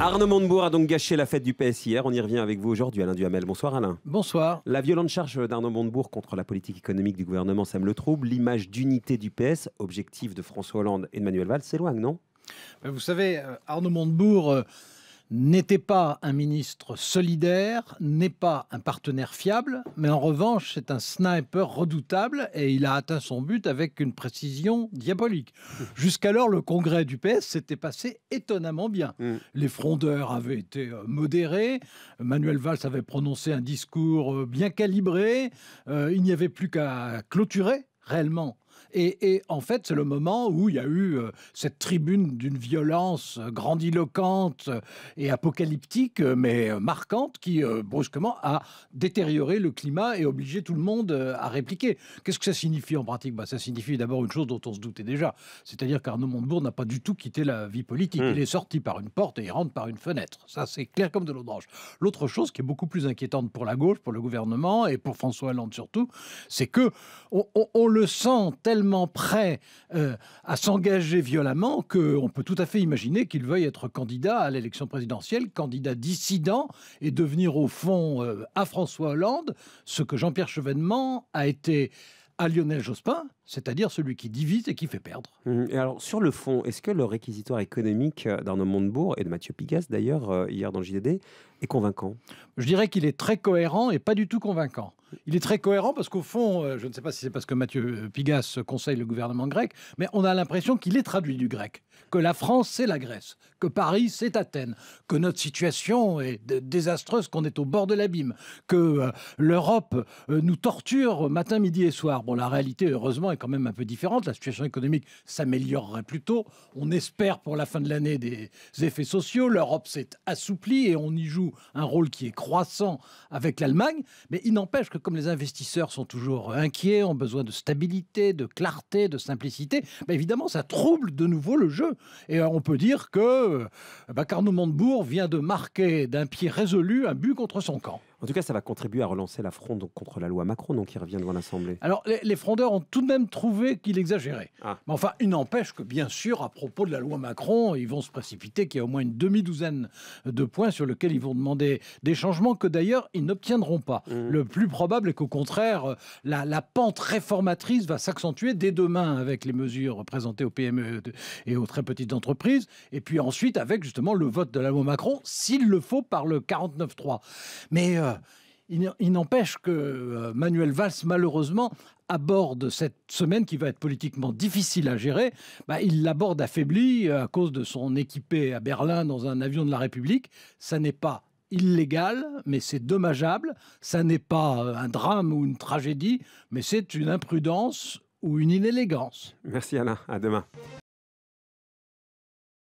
Arnaud Montebourg a donc gâché la fête du PS hier. On y revient avec vous aujourd'hui, Alain Duhamel. Bonsoir, Alain. Bonsoir. La violente charge d'Arnaud Montebourg contre la politique économique du gouvernement sème le trouble. L'image d'unité du PS, objectif de François Hollande et de Manuel Valls, s'éloigne, non ben, Vous savez, euh, Arnaud Montebourg euh, n'était pas un ministre solidaire, n'est pas un partenaire fiable, mais en revanche, c'est un sniper redoutable et il a atteint son but avec une précision diabolique. Jusqu'alors, le congrès du PS s'était passé étonnamment bien. Mm. Les frondeurs avaient été euh, modérés, Manuel Valls avait prononcé un discours euh, bien calibré, euh, il n'y avait plus qu'à clôturer réellement et, en fait, c'est le moment où il y a eu euh, cette tribune d'une violence euh, grandiloquente euh, et apocalyptique, mais marquante, qui brusquement a détérioré le climat et obligé tout le monde à répliquer. Qu'est-ce que ça signifie en pratique bah, Ça signifie d'abord une chose dont on se doutait déjà, c'est-à-dire qu'Arnaud Montebourg n'a pas du tout quitté la vie politique. Hmm. Il est sorti par une porte et il rentre par une fenêtre. Ça, c'est clair comme de l'eau de L'autre chose qui est beaucoup plus inquiétante pour la gauche, pour le gouvernement et pour François Hollande surtout, c'est que on, on le sent tellement prêt euh, à s'engager violemment qu'on peut tout à fait imaginer qu'il veuille être candidat à l'élection présidentielle, candidat dissident, et devenir au fond euh, à François Hollande ce que Jean-Pierre Chevènement a été à Lionel Jospin, c'est-à-dire celui qui divise et qui fait perdre. Mmh. Et alors, sur le fond, est-ce que le réquisitoire économique euh, d'Arnaud Montebourg et de Mathieu Pigas, d'ailleurs, euh, hier dans le JDD, est convaincant Je dirais qu'il est très cohérent et pas du tout convaincant. Il est très cohérent parce qu'au fond, euh, je ne sais pas si c'est parce que Mathieu Pigas conseille le gouvernement grec, mais on a l'impression qu'il est traduit du grec. Que la France, c'est la Grèce. Que Paris, c'est Athènes. Que notre situation est désastreuse, qu'on est au bord de l'abîme. Que l'Europe nous torture matin, midi et soir. Bon, la réalité, heureusement, est quand même un peu différente. La situation économique s'améliorerait plutôt. On espère pour la fin de l'année des effets sociaux. L'Europe s'est assouplie et on y joue un rôle qui est croissant avec l'Allemagne. Mais il n'empêche que comme les investisseurs sont toujours inquiets, ont besoin de stabilité, de clarté, de simplicité, bah, évidemment, ça trouble de nouveau le jeu. Et euh, on peut dire que euh, bah, Carnot Montebourg vient de marquer d'un pied résolu un but contre son camp. En tout cas, ça va contribuer à relancer la fronde contre la loi Macron, donc qui revient devant l'Assemblée. Alors, les, frondeurs ont tout de même trouvé qu'il exagérait. Ah. Mais enfin, il n'empêche que, bien sûr, à propos de la loi Macron, ils vont se précipiter, qu'il y a au moins une demi-douzaine de points sur lesquels ils vont demander des changements que, d'ailleurs, ils n'obtiendront pas. Mmh. Le plus probable est qu'au contraire, euh, la, pente réformatrice va s'accentuer dès demain avec les mesures présentées aux PME et aux très petites entreprises, et puis ensuite avec, justement, le vote de la loi Macron, s'il le faut, par le 49.3. Mais... Euh, il n'empêche que euh, Manuel Valls, malheureusement, aborde cette semaine qui va être politiquement difficile à gérer. Bah, il l'aborde affaibli euh, à cause de son équipé à Berlin dans un avion de la République. Ça n'est pas illégal, mais c'est dommageable. Ça n'est pas euh, un drame ou une tragédie, mais c'est une imprudence ou une inélégance. Merci Alain, à demain.